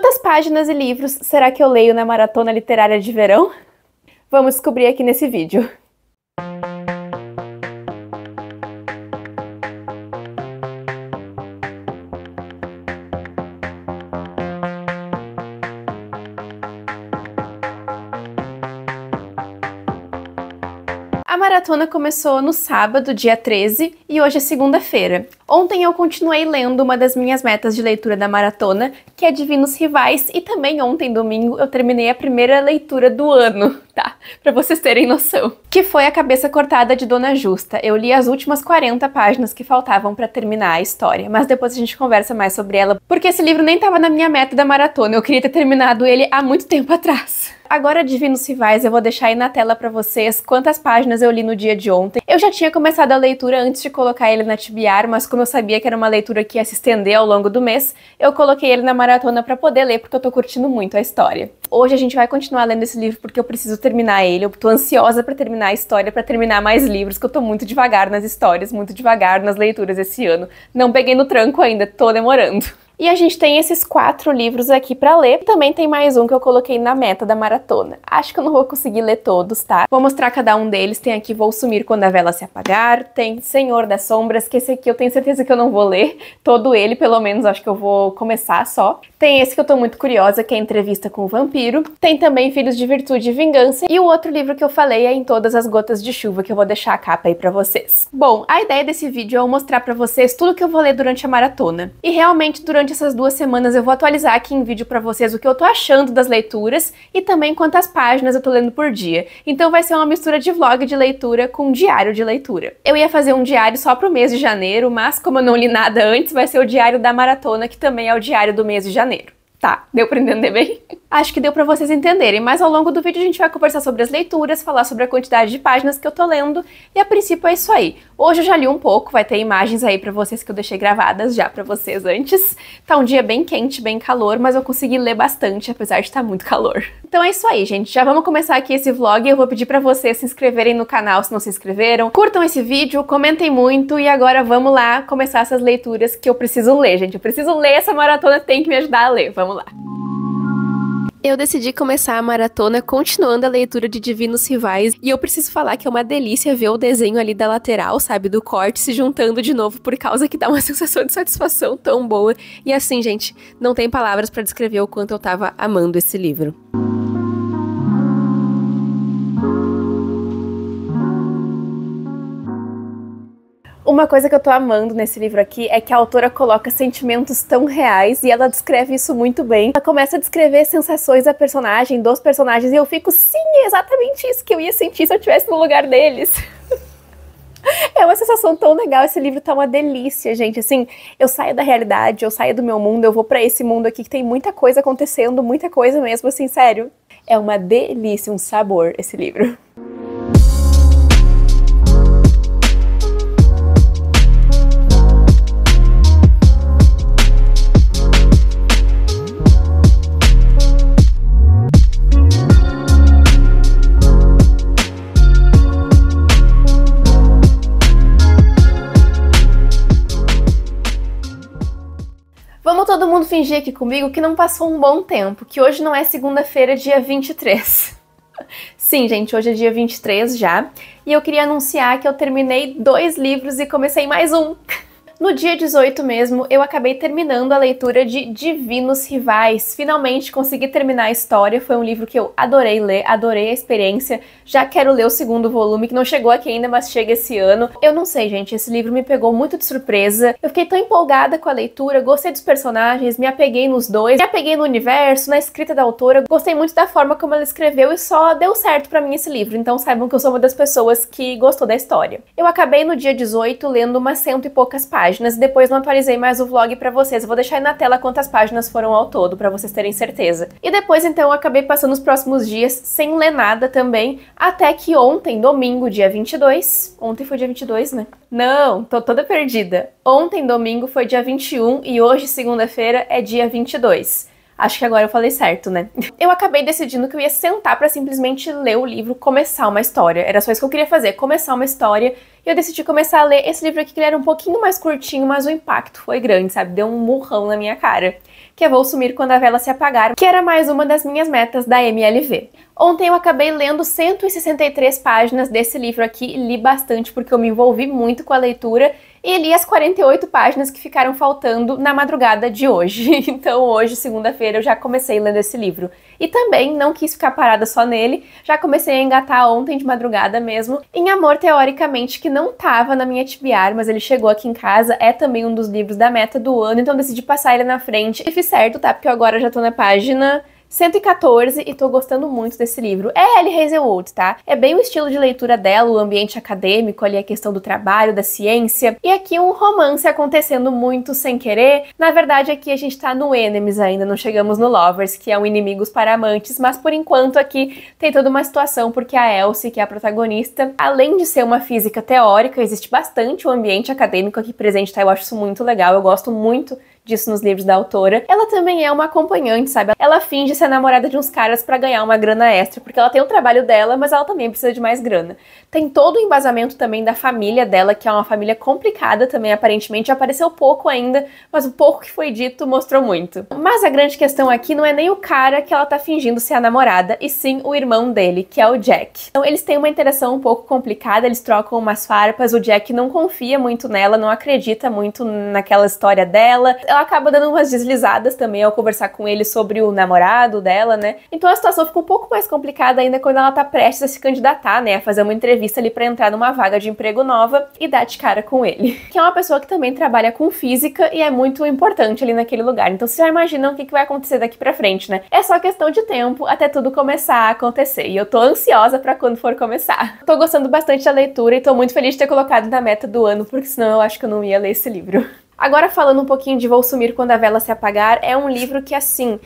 Quantas páginas e livros será que eu leio na maratona literária de verão? Vamos descobrir aqui nesse vídeo. maratona começou no sábado, dia 13, e hoje é segunda-feira. Ontem eu continuei lendo uma das minhas metas de leitura da maratona, que é Divinos Rivais, e também ontem, domingo, eu terminei a primeira leitura do ano, tá? Pra vocês terem noção. Que foi A Cabeça Cortada de Dona Justa. Eu li as últimas 40 páginas que faltavam para terminar a história, mas depois a gente conversa mais sobre ela, porque esse livro nem tava na minha meta da maratona, eu queria ter terminado ele há muito tempo atrás agora Divinos Rivais, eu vou deixar aí na tela para vocês quantas páginas eu li no dia de ontem. Eu já tinha começado a leitura antes de colocar ele na TBR, mas como eu sabia que era uma leitura que ia se estender ao longo do mês, eu coloquei ele na maratona para poder ler, porque eu tô curtindo muito a história. Hoje a gente vai continuar lendo esse livro porque eu preciso terminar ele, eu tô ansiosa para terminar a história, para terminar mais livros, que eu tô muito devagar nas histórias, muito devagar nas leituras esse ano. Não peguei no tranco ainda, tô demorando. E a gente tem esses quatro livros aqui para ler. Também tem mais um que eu coloquei na meta da maratona. Acho que eu não vou conseguir ler todos, tá? Vou mostrar cada um deles. Tem aqui Vou Sumir Quando a Vela Se Apagar, tem Senhor das Sombras, que esse aqui eu tenho certeza que eu não vou ler todo ele, pelo menos acho que eu vou começar só. Tem esse que eu tô muito curiosa, que é Entrevista com o Vampiro. Tem também Filhos de Virtude e Vingança. E o outro livro que eu falei é Em Todas as Gotas de Chuva, que eu vou deixar a capa aí pra vocês. Bom, a ideia desse vídeo é eu mostrar pra vocês tudo que eu vou ler durante a maratona. E realmente, durante durante essas duas semanas eu vou atualizar aqui em vídeo para vocês o que eu tô achando das leituras e também quantas páginas eu tô lendo por dia. Então vai ser uma mistura de vlog de leitura com diário de leitura. Eu ia fazer um diário só pro mês de janeiro, mas como eu não li nada antes, vai ser o diário da maratona, que também é o diário do mês de janeiro. Tá, deu para entender bem? Acho que deu para vocês entenderem, mas ao longo do vídeo a gente vai conversar sobre as leituras, falar sobre a quantidade de páginas que eu tô lendo, e a princípio é isso aí. Hoje eu já li um pouco, vai ter imagens aí para vocês que eu deixei gravadas já para vocês antes. Tá um dia bem quente, bem calor, mas eu consegui ler bastante, apesar de estar tá muito calor. Então é isso aí, gente. Já vamos começar aqui esse vlog, eu vou pedir para vocês se inscreverem no canal se não se inscreveram, curtam esse vídeo, comentem muito, e agora vamos lá começar essas leituras que eu preciso ler, gente. Eu preciso ler essa maratona, tem que me ajudar a ler. Vamos Vamos lá. Eu decidi começar a maratona continuando a leitura de Divinos Rivais, e eu preciso falar que é uma delícia ver o desenho ali da lateral, sabe, do corte se juntando de novo por causa que dá uma sensação de satisfação tão boa. E assim, gente, não tem palavras para descrever o quanto eu tava amando esse livro. Uma coisa que eu tô amando nesse livro aqui é que a autora coloca sentimentos tão reais e ela descreve isso muito bem. Ela começa a descrever sensações da personagem, dos personagens, e eu fico, sim, é exatamente isso que eu ia sentir se eu estivesse no lugar deles. É uma sensação tão legal, esse livro tá uma delícia, gente. Assim, eu saio da realidade, eu saio do meu mundo, eu vou para esse mundo aqui que tem muita coisa acontecendo, muita coisa mesmo, assim, sério. É uma delícia, um sabor esse livro. vamos fingir aqui comigo que não passou um bom tempo, que hoje não é segunda-feira, dia 23. Sim, gente, hoje é dia 23 já, e eu queria anunciar que eu terminei dois livros e comecei mais um. No dia 18 mesmo, eu acabei terminando a leitura de Divinos Rivais. Finalmente consegui terminar a história. Foi um livro que eu adorei ler, adorei a experiência. Já quero ler o segundo volume, que não chegou aqui ainda, mas chega esse ano. Eu não sei, gente, esse livro me pegou muito de surpresa. Eu fiquei tão empolgada com a leitura, gostei dos personagens, me apeguei nos dois, me apeguei no universo, na escrita da autora. Gostei muito da forma como ela escreveu e só deu certo para mim esse livro. Então saibam que eu sou uma das pessoas que gostou da história. Eu acabei no dia 18 lendo umas cento e poucas páginas páginas e depois não atualizei mais o vlog para vocês. Eu vou deixar aí na tela quantas páginas foram ao todo para vocês terem certeza. E depois então acabei passando os próximos dias sem ler nada também, até que ontem, domingo, dia 22, ontem foi dia 22, né? Não, tô toda perdida. Ontem, domingo, foi dia 21 e hoje, segunda-feira, é dia 22. Acho que agora eu falei certo, né? Eu acabei decidindo que eu ia sentar para simplesmente ler o livro, começar uma história. Era só isso que eu queria fazer, começar uma história. E eu decidi começar a ler esse livro aqui, que ele era um pouquinho mais curtinho, mas o impacto foi grande, sabe? Deu um murrão na minha cara. Que é Vou Sumir Quando a Vela Se Apagar, que era mais uma das minhas metas da MLV. Ontem eu acabei lendo 163 páginas desse livro aqui, li bastante porque eu me envolvi muito com a leitura e li as 48 páginas que ficaram faltando na madrugada de hoje. Então, hoje, segunda-feira, eu já comecei lendo esse livro. E também não quis ficar parada só nele, já comecei a engatar ontem de madrugada mesmo. Em Amor Teoricamente, que não tava na minha TBR, mas ele chegou aqui em casa, é também um dos livros da meta do ano, então decidi passar ele na frente e fiz certo, tá? Porque agora eu já tô na página 114 e tô gostando muito desse livro. É Ellie Hazelwood, tá? É bem o estilo de leitura dela, o ambiente acadêmico, ali a questão do trabalho, da ciência. E aqui um romance acontecendo muito sem querer. Na verdade, aqui a gente tá no Enemies ainda, não chegamos no Lovers, que é um inimigos para amantes, mas por enquanto aqui tem toda uma situação porque a Elsie, que é a protagonista, além de ser uma física teórica, existe bastante o ambiente acadêmico aqui presente, tá? Eu acho isso muito legal, eu gosto muito disso nos livros da autora, ela também é uma acompanhante, sabe? Ela finge ser namorada de uns caras para ganhar uma grana extra, porque ela tem o trabalho dela, mas ela também precisa de mais grana. Tem todo o embasamento também da família dela, que é uma família complicada também, aparentemente. apareceu pouco ainda, mas o pouco que foi dito mostrou muito. Mas a grande questão aqui não é nem o cara que ela tá fingindo ser a namorada, e sim o irmão dele, que é o Jack. Então eles têm uma interação um pouco complicada, eles trocam umas farpas, o Jack não confia muito nela, não acredita muito naquela história dela ela acaba dando umas deslizadas também ao conversar com ele sobre o namorado dela, né? Então a situação fica um pouco mais complicada ainda quando ela tá prestes a se candidatar, né? A fazer uma entrevista ali para entrar numa vaga de emprego nova e dar de cara com ele. Que é uma pessoa que também trabalha com física e é muito importante ali naquele lugar. Então vocês já imaginam o que, vai acontecer daqui pra frente, né? É só questão de tempo até tudo começar a acontecer. E eu tô ansiosa para quando for começar. Tô gostando bastante da leitura e tô muito feliz de ter colocado na meta do ano, porque senão eu acho que eu não ia ler esse livro. Agora falando um pouquinho de Vou Sumir Quando a Vela Se Apagar, é um livro que, assim,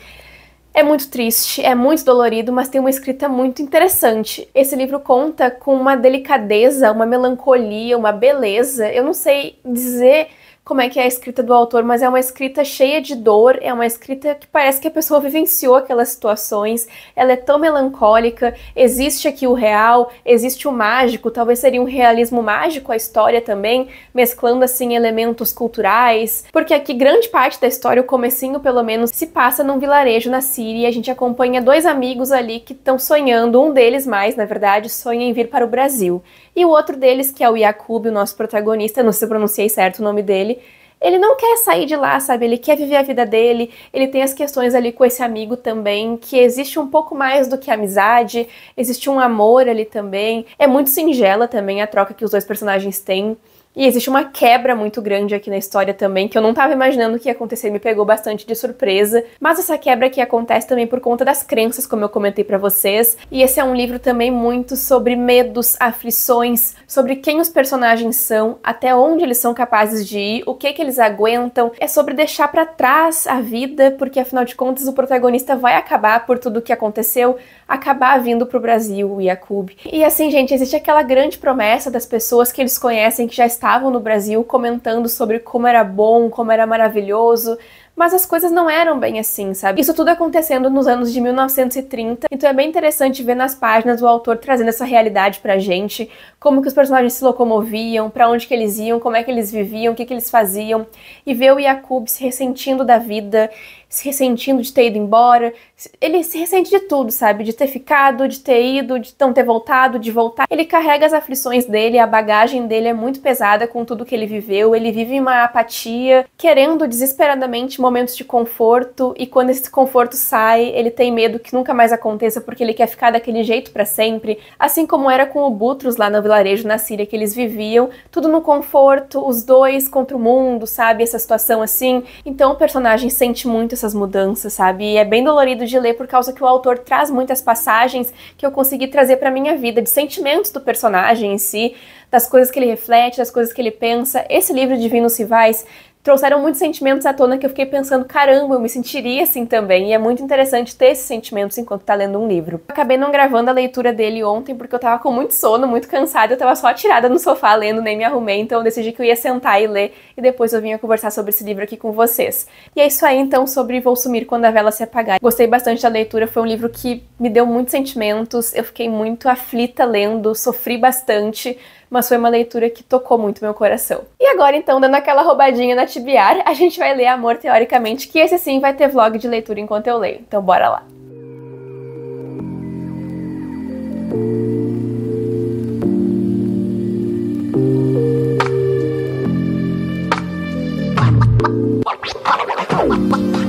é muito triste, é muito dolorido, mas tem uma escrita muito interessante. Esse livro conta com uma delicadeza, uma melancolia, uma beleza. Eu não sei dizer como é que é a escrita do autor, mas é uma escrita cheia de dor, é uma escrita que parece que a pessoa vivenciou aquelas situações, ela é tão melancólica, existe aqui o real, existe o mágico, talvez seria um realismo mágico a história também, mesclando assim elementos culturais, porque aqui grande parte da história, o comecinho pelo menos, se passa num vilarejo na Síria, a gente acompanha dois amigos ali que estão sonhando, um deles mais, na verdade, sonha em vir para o Brasil. E o outro deles, que é o Yakub, o nosso protagonista, não sei se eu pronunciei certo o nome dele, ele não quer sair de lá, sabe? Ele quer viver a vida dele, ele tem as questões ali com esse amigo também, que existe um pouco mais do que amizade, existe um amor ali também. É muito singela também a troca que os dois personagens têm. E existe uma quebra muito grande aqui na história também, que eu não estava imaginando que ia acontecer, me pegou bastante de surpresa. Mas essa quebra que acontece também por conta das crenças, como eu comentei para vocês. E esse é um livro também muito sobre medos, aflições, sobre quem os personagens são, até onde eles são capazes de ir, o que que eles aguentam. É sobre deixar para trás a vida, porque afinal de contas o protagonista vai acabar por tudo o que aconteceu, acabar vindo pro Brasil o Yakub E assim, gente, existe aquela grande promessa das pessoas que eles conhecem que já estão estavam no Brasil comentando sobre como era bom, como era maravilhoso, mas as coisas não eram bem assim, sabe? Isso tudo acontecendo nos anos de 1930, então é bem interessante ver nas páginas o autor trazendo essa realidade pra gente, como que os personagens se locomoviam, para onde que eles iam, como é que eles viviam, o que que eles faziam, e ver o Yakub se ressentindo da vida se ressentindo de ter ido embora. Ele se ressente de tudo, sabe? De ter ficado, de ter ido, de não ter voltado, de voltar. Ele carrega as aflições dele, a bagagem dele é muito pesada com tudo que ele viveu. Ele vive uma apatia, querendo desesperadamente momentos de conforto, e quando esse conforto sai, ele tem medo que nunca mais aconteça porque ele quer ficar daquele jeito para sempre, assim como era com o Butros lá no vilarejo na Síria que eles viviam, tudo no conforto, os dois contra o mundo, sabe? Essa situação assim. Então o personagem sente muito essas mudanças, sabe? E é bem dolorido de ler por causa que o autor traz muitas passagens que eu consegui trazer para minha vida, de sentimentos do personagem em si, das coisas que ele reflete, das coisas que ele pensa. Esse livro Divinos Civais trouxeram muitos sentimentos à tona que eu fiquei pensando, caramba, eu me sentiria assim também. E é muito interessante ter esses sentimentos enquanto tá lendo um livro. acabei não gravando a leitura dele ontem porque eu tava com muito sono, muito cansada, eu tava só atirada no sofá lendo, nem me arrumei, então eu decidi que eu ia sentar e ler e depois eu vinha conversar sobre esse livro aqui com vocês. E é isso aí então sobre Vou Sumir Quando a Vela Se Apagar. Gostei bastante da leitura, foi um livro que me deu muitos sentimentos, eu fiquei muito aflita lendo, sofri bastante mas foi uma leitura que tocou muito meu coração. E agora, então, dando aquela roubadinha na tibiar, a gente vai ler Amor Teoricamente, que esse sim vai ter vlog de leitura enquanto eu leio. Então, bora lá! What?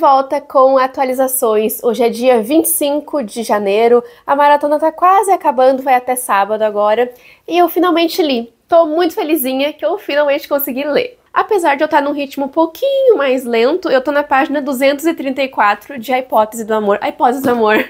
volta com atualizações. Hoje é dia 25 de janeiro, a maratona tá quase acabando, vai até sábado agora, e eu finalmente li. Tô muito felizinha que eu finalmente consegui ler. Apesar de eu estar tá num ritmo um pouquinho mais lento, eu tô na página 234 de A Hipótese do Amor. A Hipótese do Amor.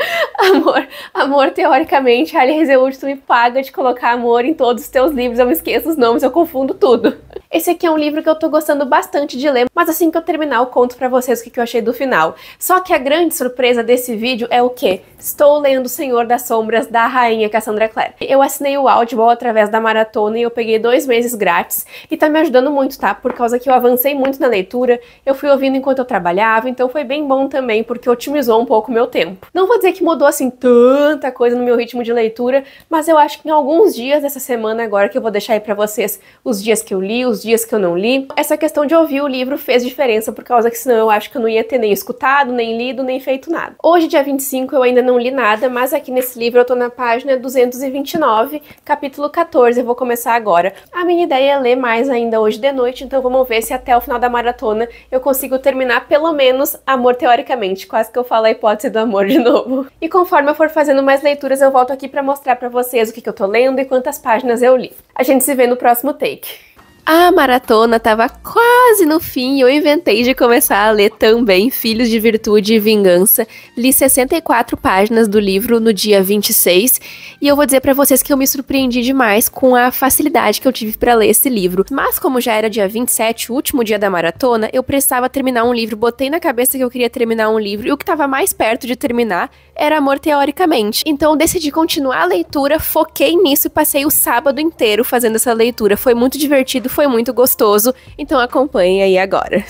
amor, amor, teoricamente, a Alice Wood, me paga de colocar amor em todos os teus livros. Eu me esqueço os nomes, eu confundo tudo. Esse aqui é um livro que eu tô gostando bastante de ler, mas assim que eu terminar eu conto pra vocês o que eu achei do final. Só que a grande surpresa desse vídeo é o que? Estou lendo O Senhor das Sombras da Rainha Cassandra Clare. Eu assinei o Audible através da maratona e eu peguei dois meses grátis e tá me ajudando muito, tá? Por causa que eu avancei muito na leitura, eu fui ouvindo enquanto eu trabalhava, então foi bem bom também porque otimizou um pouco o meu tempo. Não vou dizer que mudou assim tanta coisa no meu ritmo de leitura, mas eu acho que em alguns dias dessa semana agora que eu vou deixar aí pra vocês os dias que eu li, os dias que eu não li, essa questão de ouvir o livro fez diferença, por causa que senão eu acho que eu não ia ter nem escutado, nem lido, nem feito nada. Hoje, dia 25, eu ainda não li nada, mas aqui nesse livro eu tô na página 229, capítulo 14, eu vou começar agora. A minha ideia é ler mais ainda hoje de noite, então vamos ver se até o final da maratona eu consigo terminar pelo menos Amor Teoricamente, quase que eu falo a hipótese do amor de novo. E conforme eu for fazendo mais leituras, eu volto aqui para mostrar para vocês o que, que eu tô lendo e quantas páginas eu li. A gente se vê no próximo take. A maratona estava quase no fim e eu inventei de começar a ler também Filhos de Virtude e Vingança. Li 64 páginas do livro no dia 26 e eu vou dizer para vocês que eu me surpreendi demais com a facilidade que eu tive para ler esse livro. Mas como já era dia 27, o último dia da maratona, eu precisava terminar um livro, botei na cabeça que eu queria terminar um livro e o que estava mais perto de terminar era Amor Teoricamente. Então decidi continuar a leitura, foquei nisso e passei o sábado inteiro fazendo essa leitura. Foi muito divertido, foi muito gostoso, então acompanhe aí agora.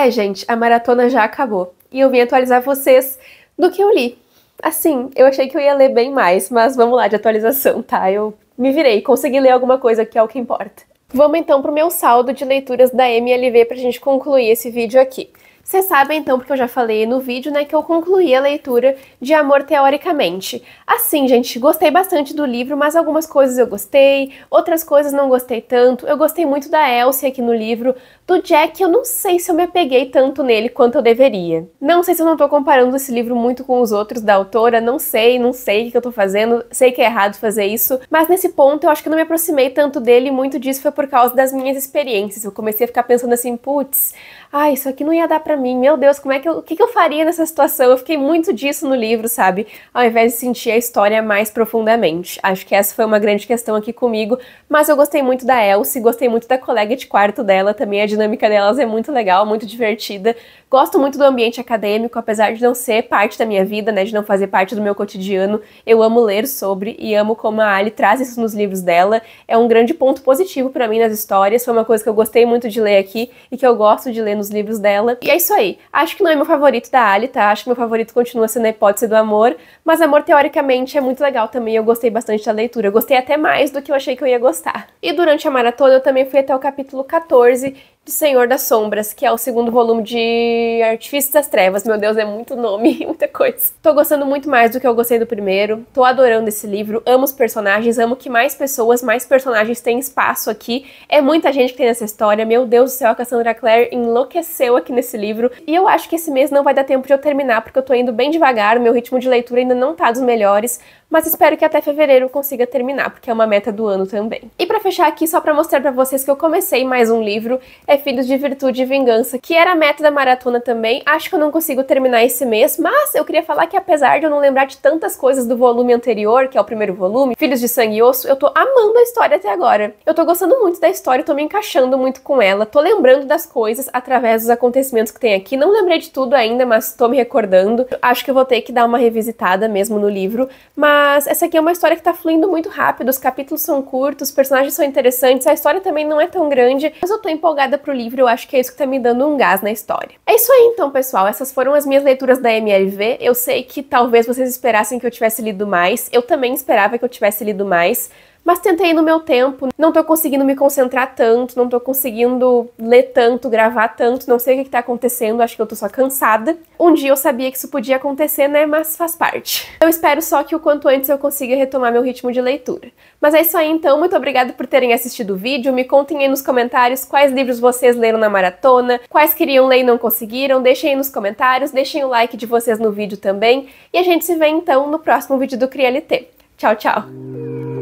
É, gente, a maratona já acabou e eu vim atualizar vocês do que eu li. Assim, eu achei que eu ia ler bem mais, mas vamos lá de atualização, tá? Eu me virei, consegui ler alguma coisa que é o que importa. Vamos então pro meu saldo de leituras da MLV pra gente concluir esse vídeo aqui. Vocês sabem então, porque eu já falei no vídeo, né, que eu concluí a leitura de Amor Teoricamente. Assim, gente, gostei bastante do livro, mas algumas coisas eu gostei, outras coisas não gostei tanto. Eu gostei muito da Elsie aqui no livro, do Jack, eu não sei se eu me apeguei tanto nele quanto eu deveria. Não sei se eu não tô comparando esse livro muito com os outros da autora, não sei, não sei o que eu tô fazendo, sei que é errado fazer isso, mas nesse ponto eu acho que eu não me aproximei tanto dele, muito disso foi por causa das minhas experiências. Eu comecei a ficar pensando assim, putz, ah, isso aqui não ia dar para mim, meu Deus, como é que eu, o que, que eu faria nessa situação? Eu fiquei muito disso no livro, sabe? Ao invés de sentir a história mais profundamente. Acho que essa foi uma grande questão aqui comigo, mas eu gostei muito da Elsie, gostei muito da colega de quarto dela, também a de dinâmica delas é muito legal, muito divertida. Gosto muito do ambiente acadêmico, apesar de não ser parte da minha vida, né, de não fazer parte do meu cotidiano. Eu amo ler sobre e amo como a Ali traz isso nos livros dela. É um grande ponto positivo para mim nas histórias. Foi uma coisa que eu gostei muito de ler aqui e que eu gosto de ler nos livros dela. E é isso aí. Acho que não é meu favorito da Ali, tá? Acho que meu favorito continua sendo a hipótese do amor, mas amor teoricamente é muito legal também. Eu gostei bastante da leitura. Eu gostei até mais do que eu achei que eu ia gostar. E durante a maratona eu também fui até o capítulo 14, de Senhor das Sombras, que é o segundo volume de Artifícios das Trevas. Meu Deus, é muito nome, muita coisa. Tô gostando muito mais do que eu gostei do primeiro. Tô adorando esse livro, amo os personagens, amo que mais pessoas, mais personagens têm espaço aqui. É muita gente que tem nessa história. Meu Deus do céu, a Cassandra Clare enlouqueceu aqui nesse livro. E eu acho que esse mês não vai dar tempo de eu terminar, porque eu tô indo bem devagar, meu ritmo de leitura ainda não tá dos melhores, mas espero que até fevereiro eu consiga terminar, porque é uma meta do ano também. E para fechar aqui, só para mostrar para vocês que eu comecei mais um livro, é Filhos de Virtude e Vingança, que era a meta da maratona também. Acho que eu não consigo terminar esse mês, mas eu queria falar que apesar de eu não lembrar de tantas coisas do volume anterior, que é o primeiro volume, Filhos de Sangue e Osso, eu tô amando a história até agora. Eu tô gostando muito da história, tô me encaixando muito com ela, tô lembrando das coisas através dos acontecimentos que tem aqui. Não lembrei de tudo ainda, mas tô me recordando. Acho que eu vou ter que dar uma revisitada mesmo no livro, mas essa aqui é uma história que tá fluindo muito rápido, os capítulos são curtos, os personagens são interessantes, a história também não é tão grande, mas eu tô empolgada pro livro, eu acho que é isso que tá me dando um gás na história. É isso aí então, pessoal. Essas foram as minhas leituras da MLV. Eu sei que talvez vocês esperassem que eu tivesse lido mais. Eu também esperava que eu tivesse lido mais. Mas tentei no meu tempo, não tô conseguindo me concentrar tanto, não tô conseguindo ler tanto, gravar tanto, não sei o que, que tá acontecendo, acho que eu tô só cansada. Um dia eu sabia que isso podia acontecer, né? Mas faz parte. Eu espero só que o quanto antes eu consiga retomar meu ritmo de leitura. Mas é isso aí então, muito obrigada por terem assistido o vídeo. Me contem aí nos comentários quais livros vocês leram na maratona, quais queriam ler e não conseguiram. Deixem aí nos comentários, deixem o like de vocês no vídeo também. E a gente se vê então no próximo vídeo do CriaLT. Tchau, tchau!